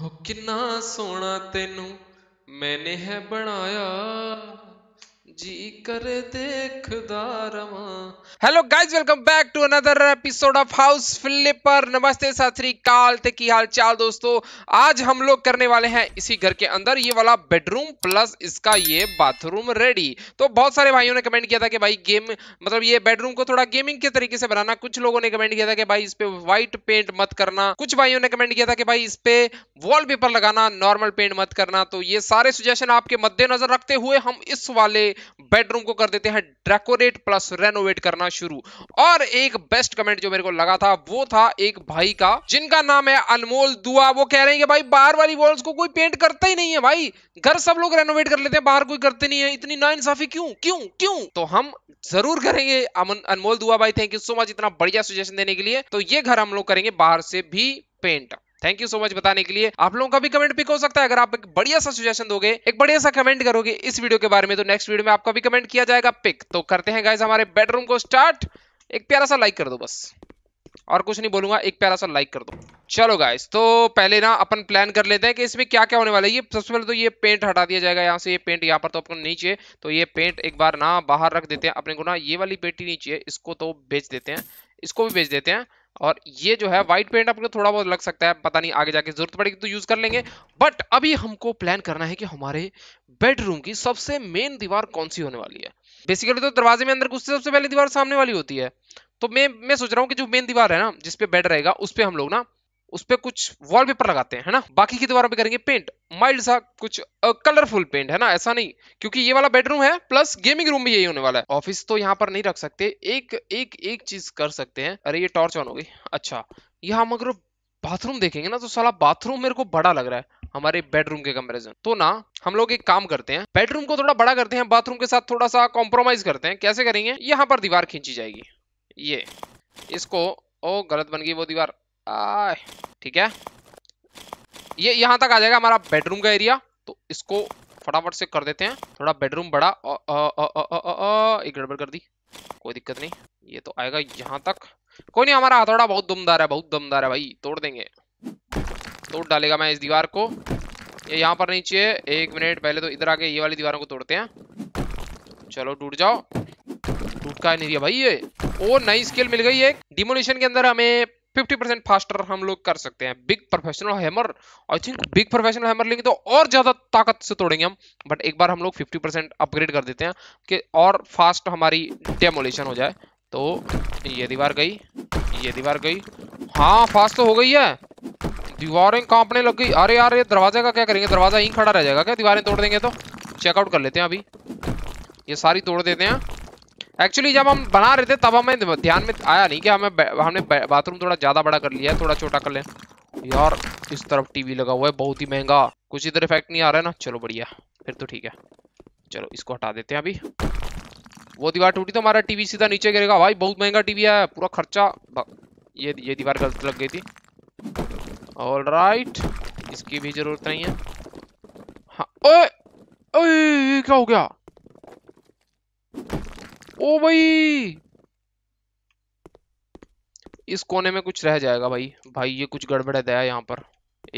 ਹੋ ਕਿੰਨਾ ਸੋਹਣਾ ਤੈਨੂੰ ਮੈਨੇ ਹੈ ਬਣਾਇਆ जी कर देख hello guys welcome back to another episode of house flipper नमस्ते सत काल ते की हाल चाल दोस्तों आज हम लोग करने वाले हैं इसी घर के अंदर ये वाला बेडरूम प्लस इसका ये बाथरूम रेडी तो बहुत सारे भाइयों ने कमेंट किया था कि भाई गेम मतलब ये बेडरूम को थोड़ा गेमिंग के तरीके से बनाना कुछ लोगों ने कमेंट किया था कि भाई इस पे व्हाइट पेंट मत करना कुछ भाइयों ने कमेंट किया था कि भाई इस पे वॉल लगाना नॉर्मल पेंट मत करना तो ये सारे सुजेशन आपके मद्देनजर रखते हुए हम इस वाले बेडरूम को कर देते हैं डेकोरेट प्लस रेनोवेट करना शुरू और एक बेस्ट कमेंट जो मेरे को लगा था वो था एक भाई का जिनका नाम है अनमोल दुआ वो कह रहे हैं कि भाई बाहर वाली वॉल्स को कोई पेंट करता ही नहीं है भाई घर सब लोग रेनोवेट कर लेते हैं बाहर कोई करते नहीं है इतनी नाइंसाफी क्यों क्यों क्यों तो हम जरूर करेंगे अनमोल दुआ भाई थैंक यू सो मच इतना बढ़िया सजेशन देने के लिए तो ये घर हम लोग करेंगे बाहर से भी paint thank you so much बताने के लिए आप लोगों का भी कमेंट पिक हो सकता है अगर आप एक बढ़िया सा सजेशन दोगे एक बढ़िया सा कमेंट करोगे इस वीडियो के बारे में तो नेक्स्ट वीडियो में आपका भी कमेंट किया जाएगा पिक तो करते हैं गाइज हमारे बेडरूम को स्टार्ट एक प्यारा सा लाइक कर दो बस और कुछ नहीं बोलूंगा एक प्यारा सा लाइक कर दो चलो गाइस तो पहले ना अपन प्लान कर लेते हैं कि इसमें क्या क्या होने वाला है ये सबसे पहले तो ये पेंट हटा दिया जाएगा यहाँ से ये पेंट यहाँ पर तो अपन नहीं चाहिए तो ये पेंट एक बार ना बाहर रख देते हैं अपने को ना ये वाली पेटी नीचे नहीं चाहिए इसको तो बेच देते हैं इसको भी बेच देते हैं और ये जो है व्हाइट पेंट आपको थोड़ा बहुत लग सकता है पता नहीं आगे जाके जरूरत पड़ेगी तो यूज कर लेंगे बट अभी हमको प्लान करना है कि हमारे बेडरूम की सबसे मेन दीवार कौन सी होने वाली है बेसिकली तो दरवाजे में अंदर घुसते सबसे पहले दीवार सामने वाली होती है तो मैं मैं सोच रहा हूँ कि जो मेन दीवार है ना जिसपे बेड रहेगा उस पर हम लोग ना उस पर कुछ वॉलपेपर लगाते हैं है ना बाकी की दीवारों पे करेंगे पेंट माइल्ड सा कुछ कलरफुल पेंट है ना ऐसा नहीं क्योंकि ये वाला बेडरूम है प्लस गेमिंग रूम भी यही होने वाला है ऑफिस तो यहाँ पर नहीं रख सकते एक एक एक चीज कर सकते हैं अरे ये टॉर्च ऑन हो गई अच्छा यहाँ मगर बाथरूम देखेंगे ना तो सला बाथरूम मेरे को बड़ा लग रहा है हमारे बेडरूम के कंपैरिजन तो ना हम लोग एक काम करते हैं बेडरूम को थोड़ा बड़ा करते हैं बाथरूम के साथ थोड़ा सा कॉम्प्रोमाइज करते हैं कैसे करेंगे यहाँ पर दीवार खींची जाएगी ये इसको ओ गलत बन गई वो दीवार ठीक है ये यहाँ तक आ जाएगा हमारा बेडरूम का एरिया तो इसको फटाफट से कर देते हैं थोड़ा बेडरूम बड़ा एक गड़बड़ कर दी कोई दिक्कत नहीं ये तो आएगा यहाँ तक कोई नहीं हमारा हथौड़ा बहुत दमदार है बहुत दमदार है भाई तोड़ देंगे तोड़ डालेगा मैं इस दीवार को ये यहाँ पर नीचे एक मिनट पहले तो इधर आके ये वाली दीवारों को तोड़ते हैं चलो टूट जाओ टूट का नहीं दिया भाई ये ओ नई स्किल मिल गई है डिमोलिशन के अंदर हमें फिफ्टी परसेंट फास्टर हम लोग कर सकते हैं big professional hammer I think big professional hammer लेंगे तो और ज्यादा ताकत से तोड़ेंगे हम बट एक बार हम लोग फिफ्टी परसेंट अपग्रेड कर देते हैं कि और फास्ट हमारी डेमोलेशन हो जाए तो ये दीवार गई ये दीवार गई हाँ फास्ट तो हो गई है दीवारें कांपने लग गई अरे यार ये दरवाजे का क्या करेंगे दरवाजा यहीं खड़ा रह जाएगा क्या दीवारें तोड़ देंगे तो चेकआउट कर लेते हैं अभी ये सारी तोड़ देते हैं एक्चुअली जब हम बना रहे थे तब हमें ध्यान में आया नहीं कि हमें हमने बाथरूम थोड़ा ज्यादा बड़ा कर लिया है थोड़ा छोटा कर लें यार इस तरफ टीवी लगा हुआ है बहुत ही महंगा कुछ इधर इफेक्ट नहीं आ रहा है ना चलो बढ़िया फिर तो ठीक है चलो इसको हटा देते हैं अभी वो दीवार टूटी तो हमारा टीवी सीधा नीचे गिरेगा भाई बहुत महंगा टीवी है पूरा खर्चा ये ये दीवार गलत लग गई थी ऑल राइट इसकी भी जरूरत नहीं है हाँ ओए ओए क्या हो गया ओ भाई इस कोने में कुछ रह जाएगा भाई भाई ये कुछ गड़बड़ है दया यहाँ पर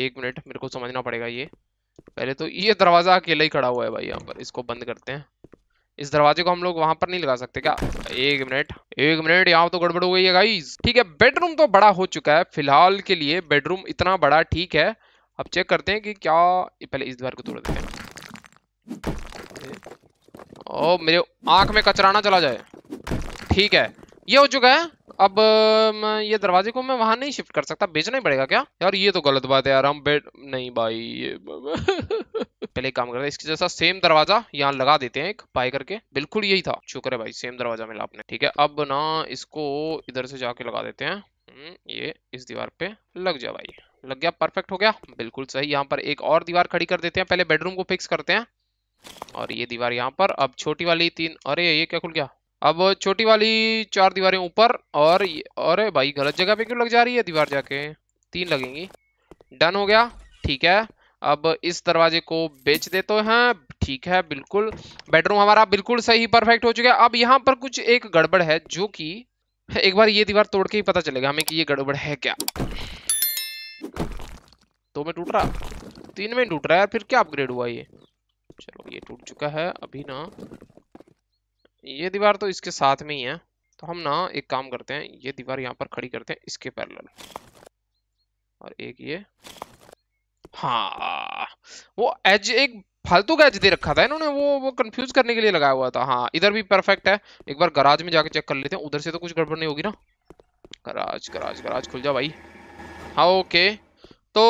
एक मिनट मेरे को समझना पड़ेगा ये पहले तो ये दरवाज़ा अकेला ही खड़ा हुआ है भाई यहाँ पर इसको बंद करते हैं इस दरवाजे को हम लोग वहां पर नहीं लगा सकते क्या एक मिनट एक मिनट यहाँ तो गड़बड़ हो गई है गाइज ठीक है बेडरूम तो बड़ा हो चुका है फिलहाल के लिए बेडरूम इतना बड़ा ठीक है अब चेक करते हैं कि क्या पहले इस दीवार को तोड़ देते हैं ओ मेरे आंख में कचरा ना चला जाए ठीक है ये हो चुका है अब मैं ये दरवाजे को मैं वहां नहीं शिफ्ट कर सकता बेचना ही पड़ेगा क्या यार ये तो गलत बात है यार हम बेड नहीं भाई ये पहले काम करते हैं इसके जैसा सेम दरवाजा यहाँ लगा देते हैं एक पाई करके बिल्कुल यही था शुक्र है भाई सेम दरवाजा मिला आपने ठीक है अब ना इसको इधर से जाके लगा देते हैं हम्म, ये इस दीवार पे लग जा भाई लग गया परफेक्ट हो गया बिल्कुल सही यहाँ पर एक और दीवार खड़ी कर देते हैं पहले बेडरूम को फिक्स करते हैं और ये दीवार यहाँ पर अब छोटी वाली तीन अरे ये क्या खुल गया अब छोटी वाली चार दीवारें ऊपर और अरे भाई गलत जगह पे क्यों लग जा रही है दीवार जाके तीन लगेंगी डन हो गया ठीक है अब इस दरवाजे को बेच देते हैं ठीक है बिल्कुल बेडरूम हमारा बिल्कुल सही परफेक्ट हो चुका है अब यहाँ पर कुछ एक गड़बड़ है जो कि एक बार ये दीवार तोड़ के ही पता चलेगा हमें कि ये गड़बड़ है क्या दो में टूट रहा तीन में टूट रहा है फिर क्या अपग्रेड हुआ ये चलो ये टूट चुका है अभी ना ये दीवार तो इसके साथ में ही है तो हम ना एक काम करते हैं ये दीवार यहाँ पर खड़ी करते हैं इसके पैरल और एक ये हाँ वो एज एक फालतू का एज दे रखा था इन्होंने वो वो कंफ्यूज करने के लिए लगाया हुआ था हाँ इधर भी परफेक्ट है एक बार गराज में जाके चेक कर लेते हैं उधर से तो कुछ गड़बड़ नहीं होगी ना गराज गराज गराज खुल जा भाई हाँ ओके तो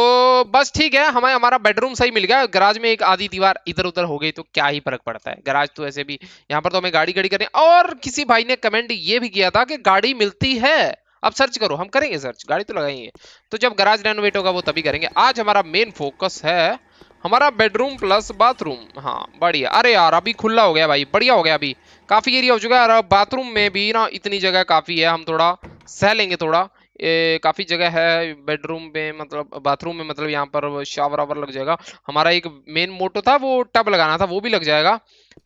बस ठीक है हमें हमारा बेडरूम सही मिल गया गराज में एक आधी दीवार इधर उधर हो गई तो क्या ही फर्क पड़ता है गराज तो ऐसे भी यहाँ पर तो हमें गाड़ी गाड़ी करनी और किसी भाई ने कमेंट ये भी किया था कि गाड़ी मिलती है अब सर्च करो हम करेंगे सर्च गाड़ी तो लगाएंगे तो जब गराज रेनोवेट होगा वो तभी करेंगे आज हमारा मेन फोकस है हमारा बेडरूम प्लस बाथरूम हाँ बढ़िया अरे यार अभी खुला हो गया भाई बढ़िया हो गया अभी काफ़ी एरिया हो चुका है और बाथरूम में भी ना इतनी जगह काफ़ी है हम थोड़ा सह लेंगे थोड़ा काफ़ी जगह है बेडरूम में मतलब बाथरूम में मतलब यहाँ पर शावर वावर लग जाएगा हमारा एक मेन मोटो था वो टब लगाना था वो भी लग जाएगा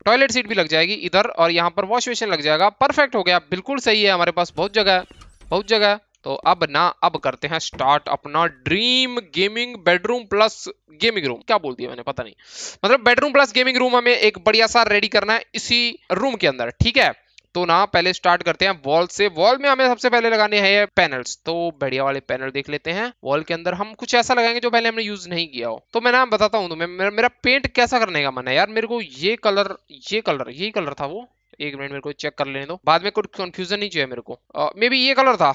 टॉयलेट सीट भी लग जाएगी इधर और यहाँ पर वॉश बेसिन लग जाएगा परफेक्ट हो गया बिल्कुल सही है हमारे पास बहुत जगह है बहुत जगह है तो अब ना अब करते हैं स्टार्ट अपना dream gaming bedroom plus gaming room क्या बोल दिया मैंने पता नहीं मतलब बेडरूम प्लस गेमिंग रूम हमें एक बढ़िया सा रेडी करना है इसी रूम के अंदर ठीक है तो ना पहले स्टार्ट करते हैं वॉल से वॉल में हमें सबसे पहले लगाने हैं पैनल्स तो बढ़िया वाले पैनल देख लेते हैं वॉल के अंदर हम कुछ ऐसा लगाएंगे जो पहले हमने यूज नहीं किया हो तो मैं ना बताता हूँ तुम्हें मेरा, मेरा पेंट कैसा करने का मन है यार मेरे को ये कलर ये कलर यही कलर था वो एक मिनट मेरे को चेक कर लेने दो बाद में कुछ कंफ्यूजन नहीं चाहिए मेरे को मे बी ये कलर था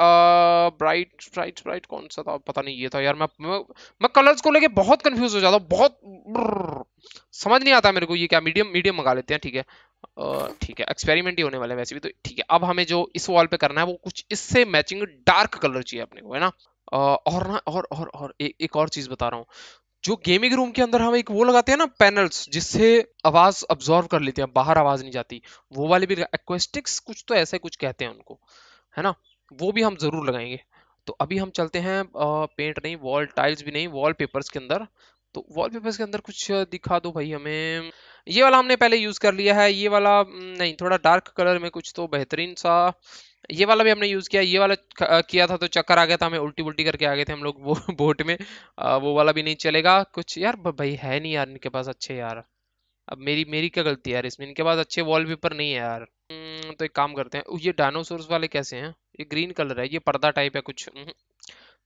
ब्राइट ब्राइट ब्राइट कौन सा था पता नहीं ये था यार मैं मैं, कलर्स को लेके बहुत कंफ्यूज हो जाता हूँ बहुत समझ नहीं आता मेरे को ये क्या मीडियम मीडियम मंगा लेते हैं ठीक है ठीक है एक्सपेरिमेंट ही होने वाले वैसे भी तो ठीक है अब हमें जो इस वॉल पे करना है वो कुछ इससे मैचिंग डार्क कलर चाहिए अपने को है ना और ना और और और ए, एक और चीज बता रहा हूँ जो गेमिंग रूम के अंदर हम एक वो लगाते हैं ना पैनल्स जिससे आवाज अब्जॉर्व कर लेते हैं बाहर आवाज नहीं जाती वो वाले भी एक्वेस्टिक्स कुछ तो ऐसे कुछ कहते हैं उनको है ना वो भी हम ज़रूर लगाएंगे तो अभी हम चलते हैं पेंट नहीं वॉल टाइल्स भी नहीं वॉल पेपर्स के अंदर तो वॉल पेपर्स के अंदर कुछ दिखा दो भाई हमें ये वाला हमने पहले यूज़ कर लिया है ये वाला नहीं थोड़ा डार्क कलर में कुछ तो बेहतरीन सा ये वाला भी हमने यूज़ किया ये वाला किया था तो चक्कर आ गया था हमें उल्टी उल्टी करके आ गए थे हम लोग वो बोट में आ, वो वाला भी नहीं चलेगा कुछ यार भाई है नहीं यार इनके पास अच्छे यार अब मेरी मेरी क्या गलती है यार इसमें इनके पास अच्छे वॉल नहीं है यार तो एक काम करते हैं ये डायनोसोर्स वाले कैसे हैं ये ग्रीन कलर है ये पर्दा टाइप है कुछ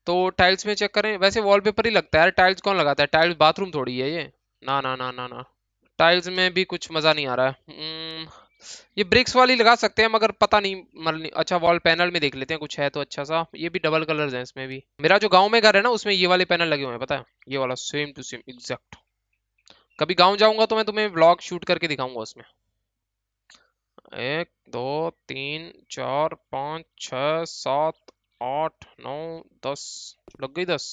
तो टाइल्स में चेक करें वैसे वॉलपेपर ही लगता है यार टाइल्स कौन लगाता है टाइल्स बाथरूम थोड़ी है ये ना ना ना ना ना टाइल्स में भी कुछ मज़ा नहीं आ रहा है ये ब्रिक्स वाली लगा सकते हैं मगर पता नहीं मतलब अच्छा वॉल पैनल में देख लेते हैं कुछ है तो अच्छा सा ये भी डबल कलर है इसमें भी मेरा जो गांव में घर है ना उसमें ये वाले पैनल लगे हुए हैं पता है ये वाला सेम टू सेम एग्जैक्ट कभी गांव जाऊंगा तो मैं तुम्हें ब्लॉग शूट करके दिखाऊंगा उसमें एक दो तीन चार पाँच छ सात आठ नौ दस लग गई दस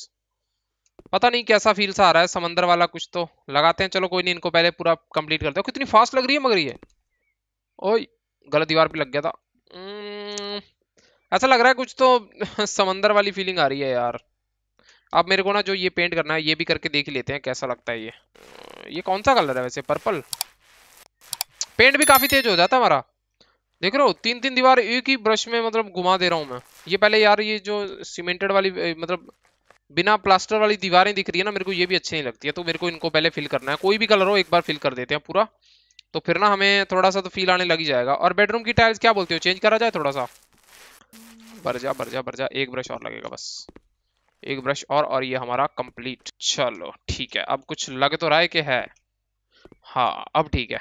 पता नहीं कैसा फील सा आ रहा है समंदर वाला कुछ तो लगाते हैं चलो कोई नहीं इनको पहले पूरा कंप्लीट करते हो कितनी फास्ट लग रही है मगर ये ओए गलत दीवार पे लग गया था ऐसा लग रहा है कुछ तो समंदर वाली फीलिंग आ रही है यार अब मेरे को ना जो ये पेंट करना है ये भी करके देख लेते हैं कैसा लगता है ये ये कौन सा कलर है वैसे पर्पल पेंट भी काफी तेज हो जाता हमारा देख रहे हो तीन तीन दीवार एक ही ब्रश में मतलब घुमा दे रहा हूँ मैं ये पहले यार ये जो सीमेंटेड वाली मतलब बिना प्लास्टर वाली दीवारें दिख रही है ना मेरे को ये भी अच्छी नहीं लगती है तो मेरे को इनको पहले फिल करना है कोई भी कलर हो एक बार फिल कर देते हैं पूरा तो फिर ना हमें थोड़ा सा तो फील आने लग ही जाएगा और बेडरूम की टाइल्स क्या बोलते हो चेंज करा जाए थोड़ा सा भर जा भर जा भर जा एक ब्रश और लगेगा बस एक ब्रश और और ये हमारा कंप्लीट चलो ठीक है अब कुछ लग तो रहा है कि है हाँ अब ठीक है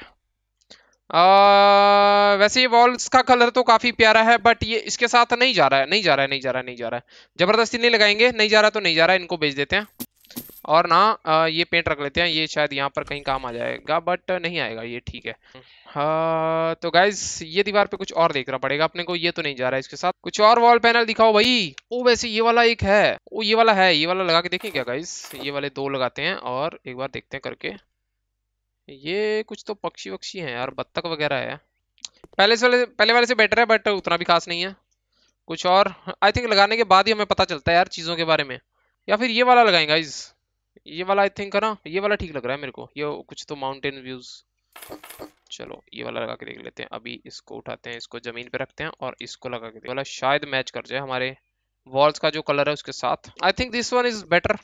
वैसे ये वॉल्स का कलर तो काफी प्यारा है बट ये इसके साथ नहीं जा रहा है नहीं जा रहा है नहीं जा रहा है नहीं जा रहा है जबरदस्ती नहीं लगाएंगे नहीं जा रहा तो नहीं जा रहा है इनको बेच देते हैं और ना आ, ये पेंट रख लेते हैं ये शायद यहाँ पर कहीं काम आ जाएगा बट नहीं आएगा ये ठीक है आ, तो गाइज ये दीवार पे कुछ और देखना पड़ेगा अपने को ये तो नहीं जा रहा है इसके साथ कुछ और वॉल पैनल दिखाओ भाई ओ वैसे ये वाला एक है ओ ये वाला है ये वाला लगा के देखें क्या गाइज ये वाले दो लगाते हैं और एक बार देखते हैं करके ये कुछ तो पक्षी वक्षी हैं यार बत्तख वगैरह है पहले से वाले पहले वाले से बेटर है बट उतना भी खास नहीं है कुछ और आई थिंक लगाने के बाद ही हमें पता चलता है यार चीज़ों के बारे में या फिर ये वाला लगाएंगे गाइज ये वाला आई थिंक है ना ये वाला ठीक लग रहा है मेरे को ये कुछ तो माउंटेन व्यूज़ चलो ये वाला लगा के देख लेते हैं अभी इसको उठाते हैं इसको ज़मीन पे रखते हैं और इसको लगा के वाला शायद मैच कर जाए हमारे वॉल्स का जो कलर है उसके साथ I think this one is better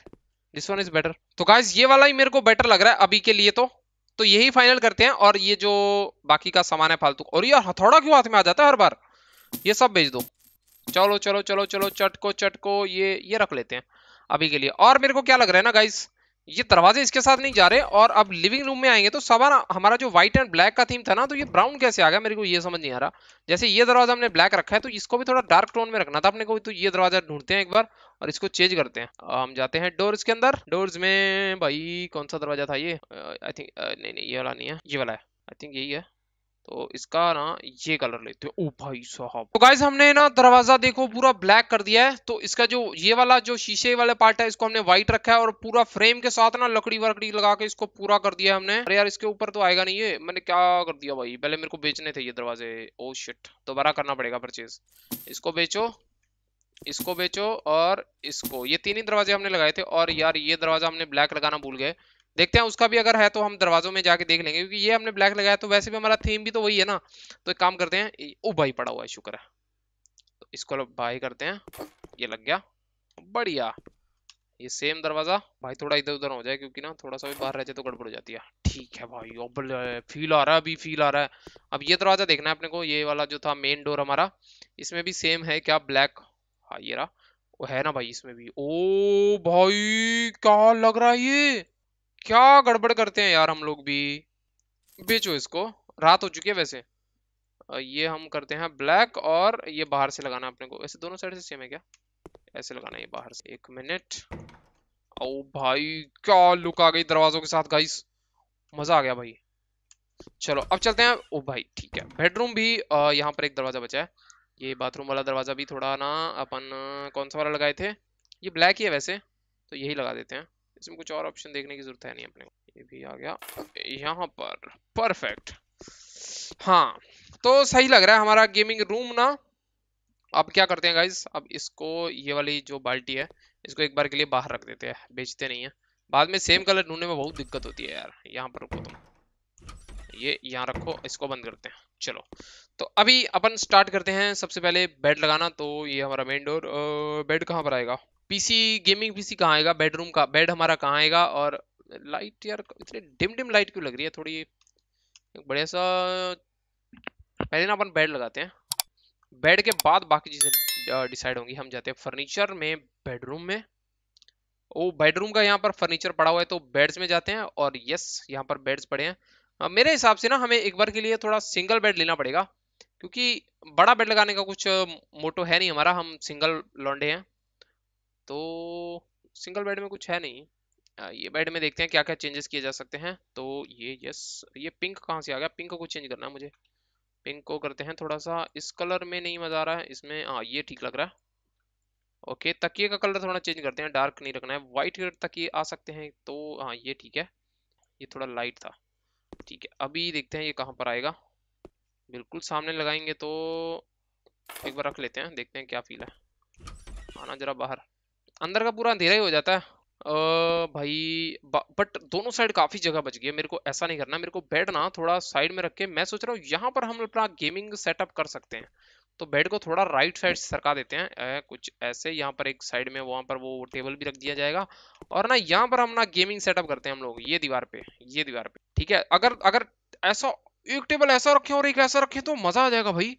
this one is better तो गाइज ये वाला ही मेरे को बेटर लग रहा है अभी के लिए तो तो यही फाइनल करते हैं और ये जो बाकी का सामान है फालतू और यार हथौड़ा क्यों हाथ में आ जाता है हर बार ये सब भेज दो चलो चलो चलो चलो चट को चट को ये ये रख लेते हैं अभी के लिए और मेरे को क्या लग रहा है ना गाइस ये दरवाजे इसके साथ नहीं जा रहे और अब लिविंग रूम में आएंगे तो सवार हमारा जो व्हाइट एंड ब्लैक का थीम था ना तो ये ब्राउन कैसे आ गया मेरे को ये समझ नहीं आ रहा जैसे ये दरवाजा हमने ब्लैक रखा है तो इसको भी थोड़ा डार्क टोन में रखना था अपने को तो ये दरवाजा ढूंढते हैं एक बार और इसको चेंज करते हैं हम जाते हैं डोर्स के अंदर डोर्स में भाई कौन सा दरवाजा था ये आई थिंक नहीं नहीं ये वाला नहीं है ये वाला है आई थिंक यही है तो इसका ना ये कलर लेते हैं ओ भाई साहब तो गाइज हमने ना दरवाजा देखो पूरा ब्लैक कर दिया है तो इसका जो ये वाला जो शीशे वाला पार्ट है इसको हमने व्हाइट रखा है और पूरा फ्रेम के साथ ना लकड़ी वकड़ी लगा के इसको पूरा कर दिया हमने अरे यार इसके ऊपर तो आएगा नहीं है मैंने क्या कर दिया भाई पहले मेरे को बेचने थे ये दरवाजे ओ शिट दोबारा करना पड़ेगा परचेज इसको बेचो इसको बेचो और इसको ये तीन ही दरवाजे हमने लगाए थे और यार ये दरवाजा हमने ब्लैक लगाना भूल गए देखते हैं उसका भी अगर है तो हम दरवाजों में जाके देख लेंगे क्योंकि ये हमने ब्लैक लगाया तो वैसे भी हमारा थीम भी तो वही है ना तो एक काम करते हैं ओ भाई पड़ा हुआ है शुक्र है तो इसको बाई करते हैं ये लग गया बढ़िया ये सेम दरवाजा भाई थोड़ा इधर उधर हो जाए क्योंकि ना थोड़ा सा भी बाहर रह जाए तो गड़बड़ हो जाती है ठीक है भाई ओबल फील आ रहा है अभी फील आ रहा है अब ये दरवाजा देखना है अपने को ये वाला जो था मेन डोर हमारा इसमें भी सेम है क्या ब्लैक हाँ ये रहा वो है ना भाई इसमें भी ओ भाई क्या लग रहा है ये क्या गड़बड़ करते हैं यार हम लोग भी बेचो इसको रात हो चुकी है वैसे ये हम करते हैं ब्लैक और ये बाहर से लगाना अपने को वैसे दोनों साइड से सेम है क्या ऐसे लगाना ये बाहर से एक मिनट ओ भाई क्या लुक आ गई दरवाजों के साथ गाइस मजा आ गया भाई चलो अब चलते हैं ओ भाई ठीक है बेडरूम भी यहाँ पर एक दरवाजा बचा है ये बाथरूम वाला दरवाजा भी थोड़ा ना अपन कौन सा वाला लगाए थे ये ब्लैक ही है वैसे तो यही लगा देते हैं इसमें कुछ और ऑप्शन देखने की जरूरत है नहीं अपने को ये भी आ गया यहाँ पर परफेक्ट हाँ तो सही लग रहा है हमारा गेमिंग रूम ना अब क्या करते हैं गाइज अब इसको ये वाली जो बाल्टी है इसको एक बार के लिए बाहर रख देते हैं बेचते नहीं है बाद में सेम कलर ढूंढने में बहुत दिक्कत होती है यार यहाँ पर रुको तुम ये यहाँ रखो इसको बंद करते हैं चलो तो अभी अपन स्टार्ट करते हैं सबसे पहले बेड लगाना तो ये हमारा मेन डोर बेड कहाँ पर आएगा पीसी गेमिंग पीसी कहाँ आएगा बेडरूम का बेड हमारा कहाँ आएगा और लाइट यार इतने डिम डिम लाइट क्यों लग रही है थोड़ी एक बढ़िया सा पहले ना अपन बेड लगाते हैं बेड के बाद बाकी चीज़ें डिसाइड होंगी हम जाते हैं फर्नीचर में बेडरूम में वो बेडरूम का यहाँ पर फर्नीचर पड़ा हुआ है तो बेड्स में जाते हैं और यस यहाँ पर बेड्स पड़े हैं मेरे हिसाब से ना हमें एक बार के लिए थोड़ा सिंगल बेड लेना पड़ेगा क्योंकि बड़ा बेड लगाने का कुछ मोटो है नहीं हमारा हम सिंगल लौंडे हैं तो सिंगल बेड में कुछ है नहीं ये बेड में देखते हैं क्या क्या चेंजेस किए जा सकते हैं तो ये यस ये पिंक कहाँ से आ गया पिंक को चेंज करना है मुझे पिंक को करते हैं थोड़ा सा इस कलर में नहीं मज़ा आ रहा है इसमें हाँ ये ठीक लग रहा है ओके तकिए का कलर थोड़ा चेंज करते हैं डार्क नहीं रखना है वाइट कलर तकिए आ सकते हैं तो हाँ ये ठीक है ये थोड़ा लाइट था ठीक है अभी देखते हैं ये कहाँ पर आएगा बिल्कुल सामने लगाएंगे तो एक बार रख लेते हैं देखते हैं क्या फील है आना जरा बाहर अंदर का पूरा अंधेरा ही हो जाता है भाई बट दोनों साइड काफी जगह बच गई है मेरे को ऐसा नहीं करना मेरे को बेड ना थोड़ा साइड में रख के मैं सोच रहा हूँ यहाँ पर हम अपना गेमिंग सेटअप कर सकते हैं तो बेड को थोड़ा राइट साइड सरका देते हैं ए, कुछ ऐसे यहाँ पर एक साइड में वहाँ पर वो टेबल भी रख दिया जाएगा और ना यहाँ पर हम ना गेमिंग सेटअप करते हैं हम लोग ये दीवार पे ये दीवार पे ठीक है अगर अगर ऐसा एक टेबल ऐसा रखे और एक ऐसा रखे तो मजा आ जाएगा भाई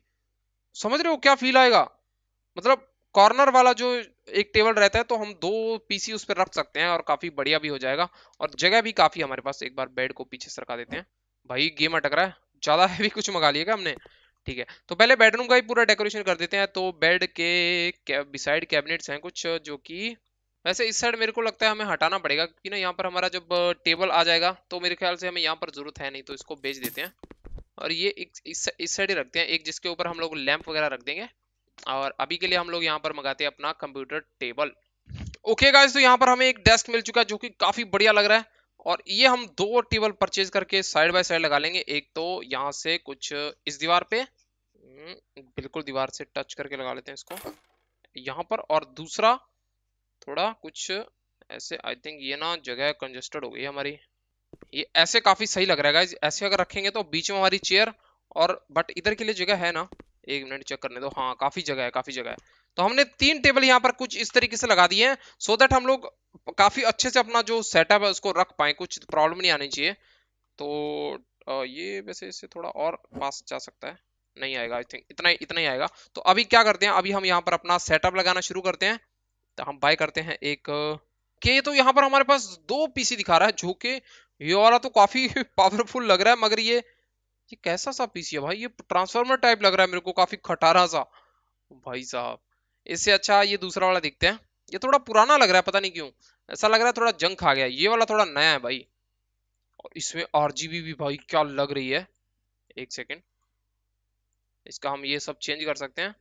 समझ रहे हो क्या फील आएगा मतलब कॉर्नर वाला जो एक टेबल रहता है तो हम दो पीसी उस पर रख सकते हैं और काफी बढ़िया भी हो जाएगा और जगह भी काफी हमारे पास एक बार बेड को पीछे सरका देते हैं भाई गेम अटक रहा है ज्यादा हैवी कुछ मंगा लिएगा हमने ठीक है तो पहले बेडरूम का ही पूरा डेकोरेशन कर देते हैं तो बेड के बिसाइड कैबिनेट्स हैं कुछ जो कि वैसे इस साइड मेरे को लगता है हमें हटाना पड़ेगा क्योंकि ना यहाँ पर हमारा जब टेबल आ जाएगा तो मेरे ख्याल से हमें यहाँ पर जरूरत है नहीं तो इसको बेच देते हैं और ये इस साइड ही रखते हैं एक जिसके ऊपर हम लोग लैंप वगैरह रख देंगे और अभी के लिए हम लोग यहाँ पर मंगाते हैं अपना कंप्यूटर टेबल ओके गाइज तो यहाँ पर हमें एक डेस्क मिल चुका है जो कि काफी बढ़िया लग रहा है और ये हम दो टेबल परचेज करके साइड बाय साइड लगा लेंगे एक तो यहाँ से कुछ इस दीवार पे हम्म, बिल्कुल दीवार से टच करके लगा लेते हैं इसको यहाँ पर और दूसरा थोड़ा कुछ ऐसे आई थिंक ये ना जगह कंजेस्टेड हो गई हमारी ये ऐसे काफी सही लग रहा है ऐसे अगर रखेंगे तो बीच में हमारी चेयर और बट इधर के लिए जगह है ना एक मिनट चेक करने दो हाँ काफी जगह है काफी जगह है तो हमने तीन टेबल यहाँ पर कुछ इस तरीके से लगा दिए हैं सो देट हम लोग काफी अच्छे से अपना जो सेटअप है उसको रख पाए कुछ प्रॉब्लम नहीं आनी चाहिए तो ये वैसे इससे थोड़ा और पास जा सकता है नहीं आएगा आई थिंक इतना ही इतना ही आएगा तो अभी क्या करते हैं अभी हम यहाँ पर अपना सेटअप लगाना शुरू करते हैं तो हम बाय करते हैं एक के तो यहाँ पर हमारे पास दो पीसी दिखा रहा है जो कि ये वाला तो काफी पावरफुल लग रहा है मगर ये ये कैसा सा पीसी है भाई ये ट्रांसफार्मर टाइप लग रहा है मेरे को काफी खटारा सा भाई साहब इससे अच्छा ये दूसरा वाला देखते हैं ये थोड़ा पुराना लग रहा है पता नहीं क्यों ऐसा लग रहा है थोड़ा जंक खा गया ये वाला थोड़ा नया है भाई और इसमें आरजीबी भी भाई क्या लग रही है एक सेकेंड इसका हम ये सब चेंज कर सकते हैं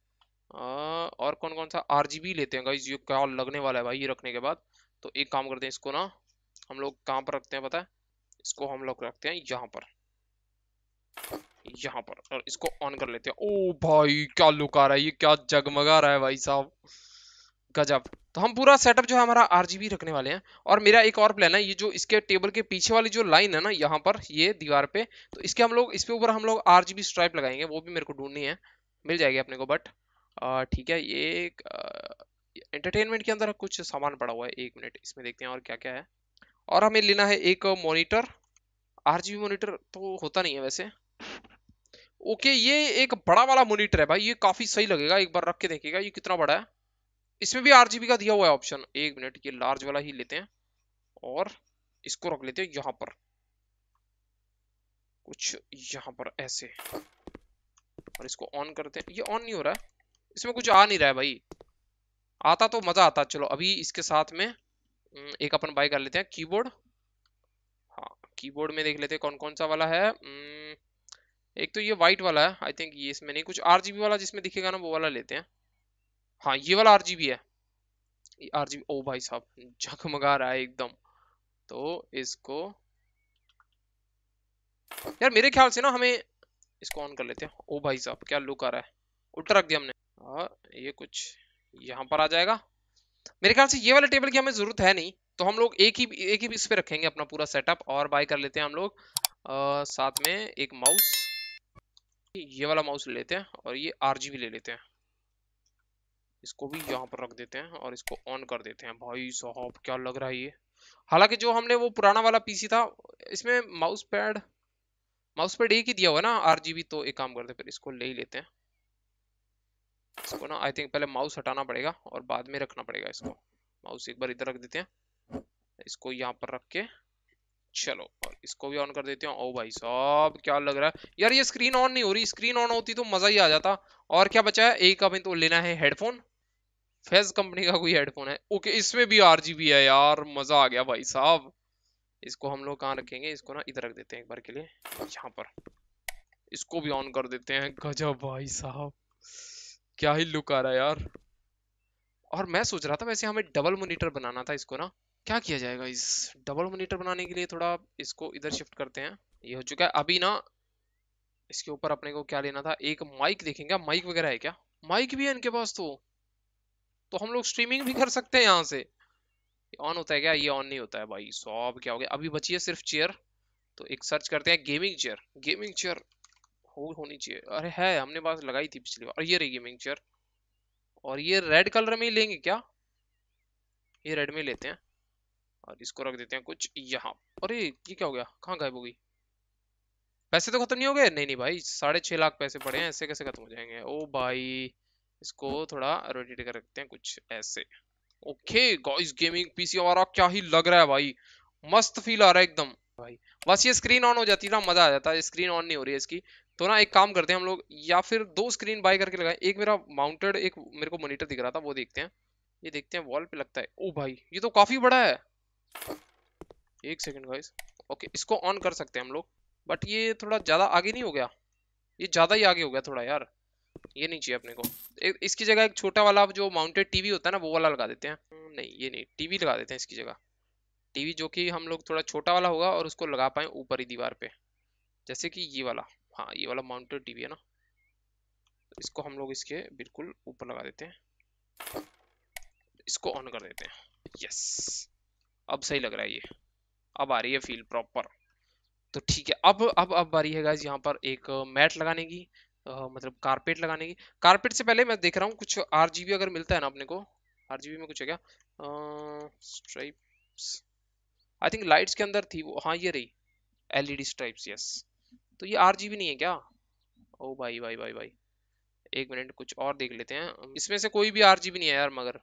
आ, और कौन कौन सा आरजीबी लेते हैं भाई ये क्या लगने वाला है भाई ये रखने के बाद तो एक काम करते हैं इसको ना हम लोग कहाँ पर रखते हैं पता है इसको हम लोग रखते हैं यहाँ पर यहाँ पर और इसको ऑन कर लेते हैं ओ भाई क्या लुक आ रहा है ये क्या जगमगा रहा है भाई साहब गजब तो हम पूरा सेटअप जो है हमारा आरजीबी रखने वाले हैं और मेरा एक और प्लान है ये जो इसके टेबल के पीछे वाली जो लाइन है ना यहाँ पर ये दीवार पे तो इसके हम लोग इसके ऊपर हम लोग आरजीबी स्ट्राइप लगाएंगे वो भी मेरे को ढूंढनी है मिल जाएगी अपने को बट ठीक है ये एंटरटेनमेंट के अंदर कुछ सामान पड़ा हुआ है एक मिनट इसमें देखते हैं और क्या क्या है और हमें लेना है एक मोनिटर बी मोनिटर तो होता नहीं है वैसे ओके ये एक बड़ा वाला मोनिटर है भाई ये काफी सही लगेगा एक बार रख के देखेगा ये कितना बड़ा है इसमें भी आरजीबी का दिया हुआ है ऑप्शन एक मिनट ये लार्ज वाला ही लेते हैं और इसको रख लेते हैं यहाँ पर कुछ यहाँ पर ऐसे और इसको ऑन करते हैं ये ऑन नहीं हो रहा है इसमें कुछ आ नहीं रहा है भाई आता तो मजा आता चलो अभी इसके साथ में हम्म, एक अपन बाय कर लेते हैं कीबोर्ड हाँ कीबोर्ड में देख लेते हैं कौन कौन सा वाला है न, हम्म, एक तो ये व्हाइट वाला है आई थिंक ये इसमें नहीं कुछ बी वाला जिसमें दिखेगा ना वो वाला लेते हैं हाँ ये वाला आर है बी ओ भाई साहब झकमगा रहा है एकदम तो इसको यार मेरे ख्याल से ना हमें इसको ऑन कर लेते हैं ओ भाई साहब क्या लुक आ रहा है उल्टा रख दिया हमने आ, हाँ, ये कुछ यहाँ पर आ जाएगा मेरे ख्याल से ये वाले टेबल की हमें जरूरत है नहीं तो हम लोग एक ही एक ही इस पे रखेंगे अपना पूरा सेटअप और बाय कर लेते हैं हम लोग आ, साथ में एक माउस ये वाला माउस ले लेते हैं और ये आर जी भी ले लेते हैं इसको भी यहाँ पर रख देते हैं और इसको ऑन कर देते हैं भाई साहब क्या लग रहा है ये हालांकि जो हमने वो पुराना वाला पीसी था इसमें माउस पैड माउस पैड एक ही दिया हुआ ना आर तो एक काम करते फिर इसको ले ही लेते हैं इसको ना आई थिंक पहले माउस हटाना पड़ेगा और बाद में रखना पड़ेगा इसको माउस एक बार इधर रख देते हैं इसको यहाँ पर रख के चलो और इसको भी ऑन कर देते हैं ओ भाई साहब क्या लग रहा है यार ये स्क्रीन ऑन नहीं हो रही स्क्रीन ऑन होती तो मज़ा ही आ जाता और क्या बचा है एक अभी तो लेना है हेडफोन फेज कंपनी का कोई हेडफोन है ओके इसमें भी आर है यार मज़ा आ गया भाई साहब इसको हम लोग कहाँ रखेंगे इसको ना इधर रख देते हैं एक बार के लिए यहाँ पर इसको भी ऑन कर देते हैं गजब भाई साहब क्या ही लुक आ रहा है यार और मैं सोच रहा था वैसे हमें डबल मोनिटर बनाना था इसको ना क्या किया जाएगा इस डबल मोनीटर बनाने के लिए थोड़ा इसको इधर शिफ्ट करते हैं ये हो चुका है अभी ना इसके ऊपर अपने को क्या लेना था एक माइक देखेंगे माइक वगैरह है क्या माइक भी है इनके पास तो तो हम लोग स्ट्रीमिंग भी कर सकते हैं यहाँ से ऑन होता है क्या ये ऑन नहीं होता है भाई सॉब क्या हो गया अभी बची है सिर्फ चेयर तो एक सर्च करते हैं गेमिंग चेयर गेमिंग चेयर हो होनी चाहिए अरे है हमने पास लगाई थी पिछली बार और ये रही गेमिंग चेयर और ये रेड कलर में ही लेंगे क्या ये रेड में लेते हैं और इसको रख देते हैं कुछ यहाँ अरे ये क्या हो गया कहाँ गायब हो गई पैसे तो खत्म नहीं हो गए नहीं नहीं भाई साढ़े छः लाख पैसे पड़े हैं ऐसे कैसे खत्म हो जाएंगे ओ भाई इसको थोड़ा रोटेट कर रखते हैं कुछ ऐसे ओके गॉइस गेमिंग पीसी हमारा क्या ही लग रहा है भाई मस्त फील आ रहा है एकदम भाई बस ये स्क्रीन ऑन हो जाती है ना मजा आ जाता है स्क्रीन ऑन नहीं हो रही है इसकी तो ना एक काम करते हैं हम लोग या फिर दो स्क्रीन बाय करके लगाए एक मेरा माउंटेड एक मेरे को मोनिटर दिख रहा था वो देखते हैं ये देखते हैं वॉल पे लगता है ओ भाई ये तो काफी बड़ा है एक सेकंड गाइस ओके इसको ऑन कर सकते हैं हम लोग बट ये थोड़ा ज़्यादा आगे नहीं हो गया ये ज़्यादा ही आगे हो गया थोड़ा यार ये नहीं चाहिए अपने को ए, इसकी जगह एक छोटा वाला जो माउंटेड टीवी होता है ना वो वाला लगा देते हैं हम्म, नहीं ये नहीं टीवी लगा देते हैं इसकी जगह टीवी जो कि हम लोग थोड़ा छोटा वाला होगा और उसको लगा पाए ऊपर ही दीवार पे जैसे कि ये वाला हाँ ये वाला माउंटेड टीवी है ना तो इसको हम लोग इसके बिल्कुल ऊपर लगा देते हैं इसको ऑन कर देते हैं यस अब सही लग रहा है ये अब आ रही है फील प्रॉपर तो ठीक है अब अब अब आ रही है गाइज यहाँ पर एक मैट लगाने की आ, मतलब कारपेट लगाने की कारपेट से पहले मैं देख रहा हूँ कुछ आर अगर मिलता है ना अपने को आर में कुछ है क्या स्ट्राइप्स आई थिंक लाइट्स के अंदर थी वो हाँ ये रही डी स्ट्राइप्स यस तो ये आर नहीं है क्या ओ भाई भाई भाई भाई एक मिनट कुछ और देख लेते हैं इसमें से कोई भी आर नहीं है यार मगर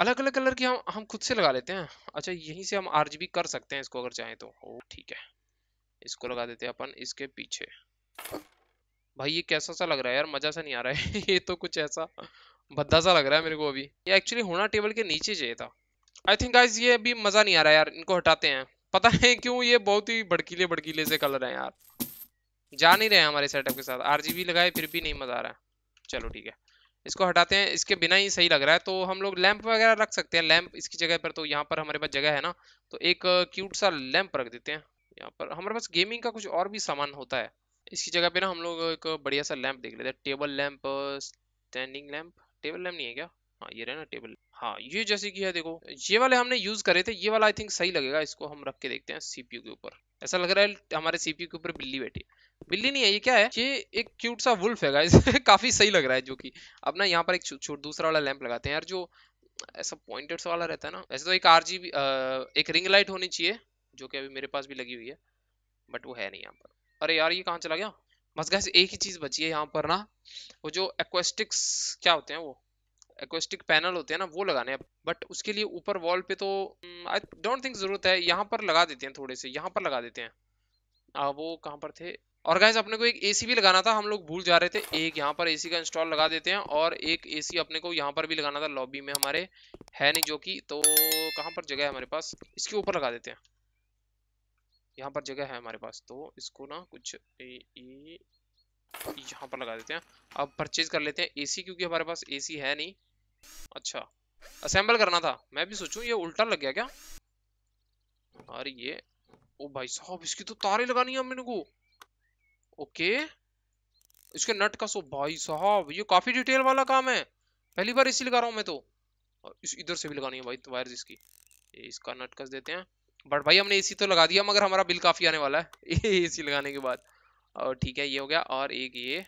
अलग अलग कलर की हम हम खुद से लगा लेते हैं अच्छा यहीं से हम बी कर सकते हैं इसको अगर चाहें तो ओ ठीक है इसको लगा देते हैं अपन इसके पीछे भाई ये कैसा सा लग रहा है यार मजा सा नहीं आ रहा है ये तो कुछ ऐसा भद्दा सा लग रहा है मेरे को अभी ये एक्चुअली होना टेबल के नीचे चाहिए था आई थिंक गाइज ये अभी मजा नहीं आ रहा है यार इनको हटाते हैं पता है क्यों ये बहुत ही भड़कीले भड़कीले से कलर है यार जा नहीं रहे हैं हमारे सेटअप के साथ बी लगाए फिर भी नहीं मजा आ रहा है चलो ठीक है इसको हटाते हैं इसके बिना ही सही लग रहा है तो हम लोग लैंप वगैरह रख सकते हैं लैंप इसकी जगह पर तो यहाँ पर हमारे पास जगह है ना तो एक क्यूट सा लैंप रख देते हैं यहाँ पर हमारे पास गेमिंग का कुछ और भी सामान होता है इसकी जगह पे ना हम लोग एक बढ़िया सा लैंप देख लेते हैं table lamp standing lamp table lamp नहीं है क्या हाँ ये रहे ना टेबल हाँ ये जैसे कि है देखो ये वाले हमने यूज करे थे ये वाला आई थिंक सही लगेगा इसको हम रख के देखते हैं सीपीयू के ऊपर ऐसा लग रहा है हमारे सीपीयू के ऊपर बिल्ली बैठी है बिल्ली नहीं है ये क्या है ये एक क्यूट सा वुल्फ है गाइस काफी सही लग रहा है जो कि अब ना यहाँ पर एक छोट दूसरा वाला लैंप लगाते हैं यार जो ऐसा पॉइंटेड वाला रहता है ना वैसे तो एक आर एक रिंग लाइट होनी चाहिए जो कि अभी मेरे पास भी लगी हुई है बट वो है नहीं यहाँ पर अरे यार ये कहाँ चला गया बस गैस एक ही चीज़ बची है यहाँ पर ना वो जो एक्वेस्टिक्स क्या होते हैं वो एक्वेस्टिक पैनल होते हैं ना वो लगाने हैं बट उसके लिए ऊपर वॉल पे तो आई डोंट थिंक ज़रूरत है यहाँ पर लगा देते हैं थोड़े से यहाँ पर लगा देते हैं आ, वो कहाँ पर थे और गाइज अपने को एक एसी भी लगाना था हम लोग भूल जा रहे थे एक यहाँ पर एसी का इंस्टॉल लगा देते हैं और एक एसी अपने को यहाँ पर भी लगाना था लॉबी में हमारे है नहीं जो कि तो कहाँ पर जगह है हमारे पास इसके ऊपर लगा देते हैं यहाँ पर जगह है हमारे पास तो इसको ना कुछ ए, ए, e, यहाँ पर लगा देते हैं अब परचेज कर लेते हैं ए क्योंकि हमारे पास ए है नहीं अच्छा असेंबल करना था मैं भी सोचू ये उल्टा लग गया क्या अरे ये ओ भाई साहब इसकी तो तारे लगानी है मेरे को ओके इसके नट सो भाई साहब ये काफी डिटेल वाला काम है पहली बार इसी लगा रहा हूँ मैं तो इधर से भी लगानी है भाई वायर तो इसकी इसका नट कस देते हैं बट भाई हमने एसी तो लगा दिया मगर हमारा बिल काफी आने वाला है एसी लगाने के बाद और ठीक है ये हो गया और एक ये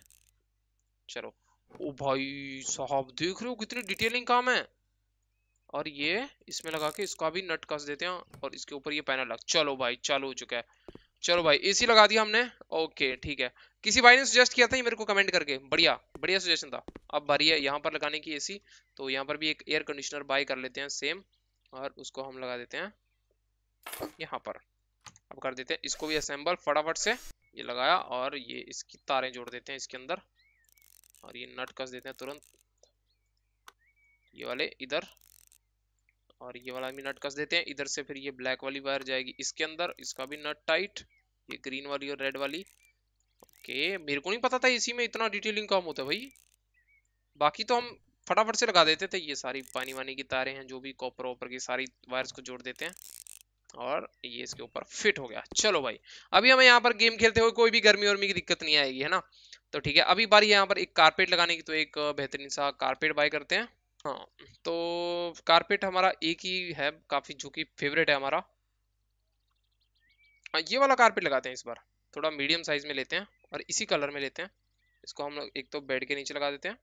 चलो ओ भाई साहब देख रहे हो कितनी डिटेलिंग काम है और ये इसमें लगा के इसका भी नट कस देते हैं और इसके ऊपर ये पैनल लग चलो भाई चालू हो चुका है चलो भाई एसी लगा दिया हमने ओके ठीक है किसी भाई ने सजेस्ट किया था ये मेरे को कमेंट करके बढ़िया बढ़िया सजेशन था अब भरी है यहाँ पर लगाने की एसी तो यहाँ पर भी एक एयर कंडीशनर बाय कर लेते हैं सेम और उसको हम लगा देते हैं यहाँ पर अब कर देते हैं इसको भी असेंबल फटाफट से ये लगाया और ये इसकी तारें जोड़ देते हैं इसके अंदर और ये नट कस देते हैं तुरंत ये वाले इधर और ये वाला भी नट कस देते हैं इधर से फिर ये ब्लैक वाली वायर जाएगी इसके अंदर इसका भी नट टाइट ये ग्रीन वाली और रेड वाली ओके मेरे को नहीं पता था इसी में इतना डिटेलिंग काम होता है भाई बाकी तो हम फटाफट से लगा देते थे ये सारी पानी वानी की तारे हैं जो भी कॉपर वॉपर की सारी वायर्स को जोड़ देते हैं और ये इसके ऊपर फिट हो गया चलो भाई अभी हमें यहाँ पर गेम खेलते हुए कोई भी गर्मी वर्मी की दिक्कत नहीं आएगी है ना तो ठीक है अभी बारी यहाँ पर एक कारपेट लगाने की तो एक बेहतरीन सा कारपेट बाय करते हैं हाँ तो कारपेट हमारा एक ही है काफ़ी जो कि फेवरेट है हमारा हाँ ये वाला कारपेट लगाते हैं इस बार थोड़ा मीडियम साइज में लेते हैं और इसी कलर में लेते हैं इसको हम लोग एक तो बेड के नीचे लगा देते हैं